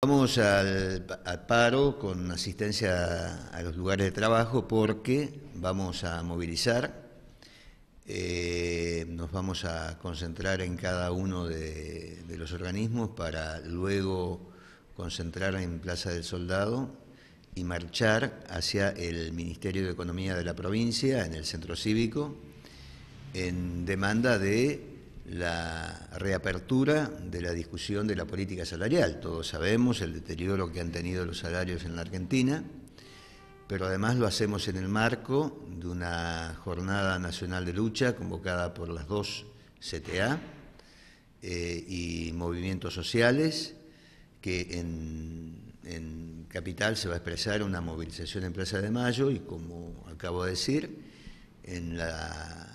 Vamos al, paro con asistencia a los lugares de trabajo porque vamos a movilizar, eh, nos vamos a concentrar en cada uno de, los organismos para luego concentrar en Plaza del Soldado y marchar hacia el Ministerio de Economía de la provincia, en el Centro Cívico, en demanda de la reapertura de la discusión de la política salarial. Todos sabemos el deterioro que han tenido los salarios en la Argentina, pero además lo hacemos en el marco de una jornada nacional de lucha convocada por las dos CTA eh, y movimientos sociales, que en, Capital se va a expresar una movilización en Plaza de Mayo y como acabo de decir, la,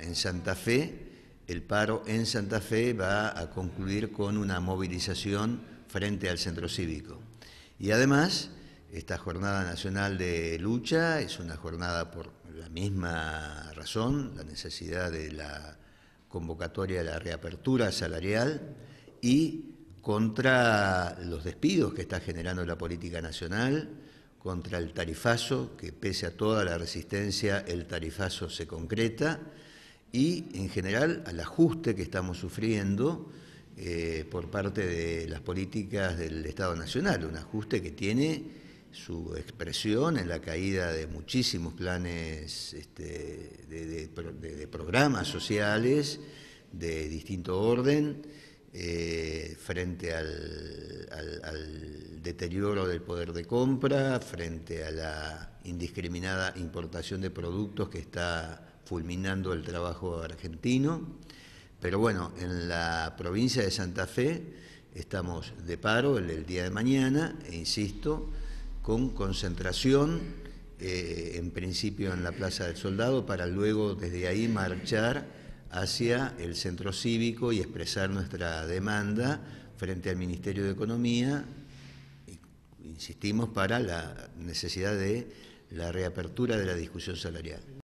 en Santa Fe el paro en Santa Fe va a concluir con una movilización frente al centro cívico. Y además, esta jornada nacional de lucha es una jornada por la misma razón, la necesidad de la convocatoria de la reapertura salarial y contra los despidos que está generando la política nacional, contra el tarifazo, que pese a toda la resistencia, el tarifazo se concreta y en general al ajuste que estamos sufriendo eh, por parte de las políticas del Estado Nacional, un ajuste que tiene su expresión en la caída de muchísimos planes este, de, programas sociales de distinto orden eh, frente al, al deterioro del poder de compra, frente a la indiscriminada importación de productos que está fulminando el trabajo argentino. Pero bueno, en la provincia de Santa Fe estamos de paro el, día de mañana, e insisto, con concentración, eh, en principio en la Plaza del Soldado, para luego desde ahí marchar hacia el centro cívico y expresar nuestra demanda frente al Ministerio de Economía, insistimos, para la necesidad de la reapertura de la discusión salarial.